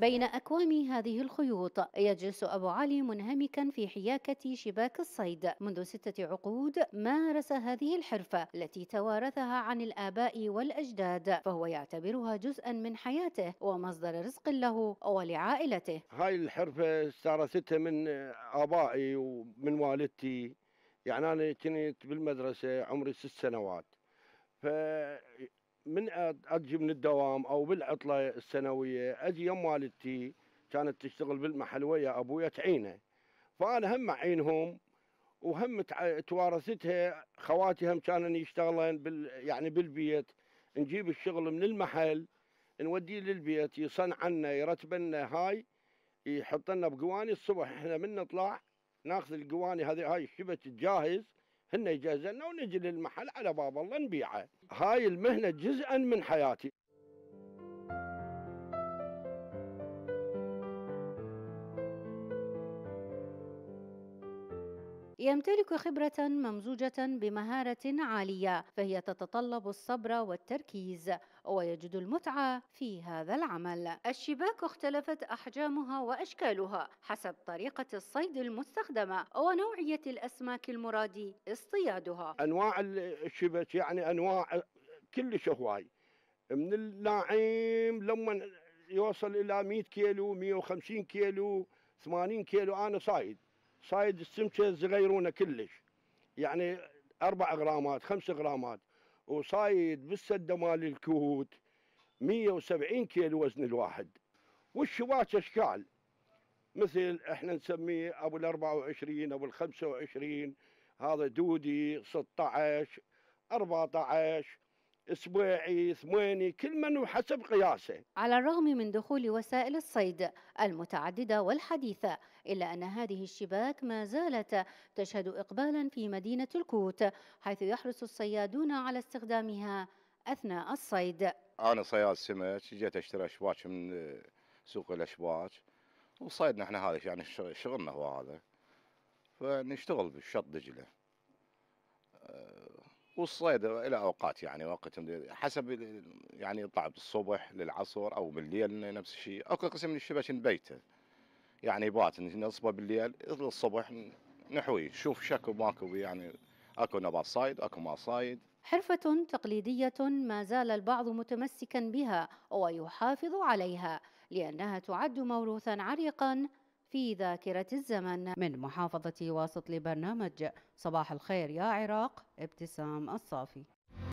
بين أكوام هذه الخيوط يجلس أبو علي منهمكا في حياكة شباك الصيد منذ ستة عقود مارس هذه الحرفة التي توارثها عن الآباء والأجداد فهو يعتبرها جزءا من حياته ومصدر رزق له ولعائلته هاي الحرفة استعرثتها من آبائي ومن والدتي يعني أنا كنت بالمدرسة عمري ست سنوات من اجي من الدوام او بالعطله السنويه اجي يم والدتي كانت تشتغل بالمحل ويا ابويا تعينه فانا هم اعينهم وهم توارثتها خواتي هم كانوا يشتغلن بال يعني بالبيت نجيب الشغل من المحل نوديه للبيت يصنع لنا يرتب لنا هاي يحط لنا بقواني الصبح احنا من نطلع ناخذ القواني هذه هاي الشبك الجاهز هن يجهز لنا ونجي للمحل على باب الله نبيعه هاي المهنة جزءا من حياتي يمتلك خبرة ممزوجة بمهارة عالية فهي تتطلب الصبر والتركيز ويجد المتعة في هذا العمل الشباك اختلفت أحجامها وأشكالها حسب طريقة الصيد المستخدمة ونوعية الأسماك المراد اصطيادها أنواع الشبك يعني أنواع كل شهواي من اللاعيم لما يوصل إلى 100 كيلو 150 كيلو 80 كيلو أنا صايد صايد السمكه صغيرونه كلش يعني اربع غرامات خمس غرامات وصايد بالسده مال الكوت 170 كيلو وزن الواحد والشواك اشكال مثل احنا نسميه ابو ال 24 ابو ال 25 هذا دودي 16 14 اسبوعي ثماني كل من وحسب قياسه على الرغم من دخول وسائل الصيد المتعدده والحديثه الا ان هذه الشباك ما زالت تشهد اقبالا في مدينه الكوت حيث يحرص الصيادون على استخدامها اثناء الصيد انا صياد سمك جيت اشتري اشباك من سوق الاشباك وصيدنا احنا هذا يعني شغلنا هو هذا فنشتغل بالشط دجله والصيد الى اوقات يعني وقت حسب يعني يطلع بالصبح للعصر او بالليل نفس الشيء اكو قسم من الشبش نبيته يعني بات نصبه بالليل الصبح نحوي شوف شكو ماكو يعني اكو نبات صايد اكو ما صايد حرفة تقليدية ما زال البعض متمسكا بها ويحافظ عليها لأنها تعد موروثا عريقا في ذاكرة الزمن من محافظة واسط لبرنامج صباح الخير يا عراق ابتسام الصافي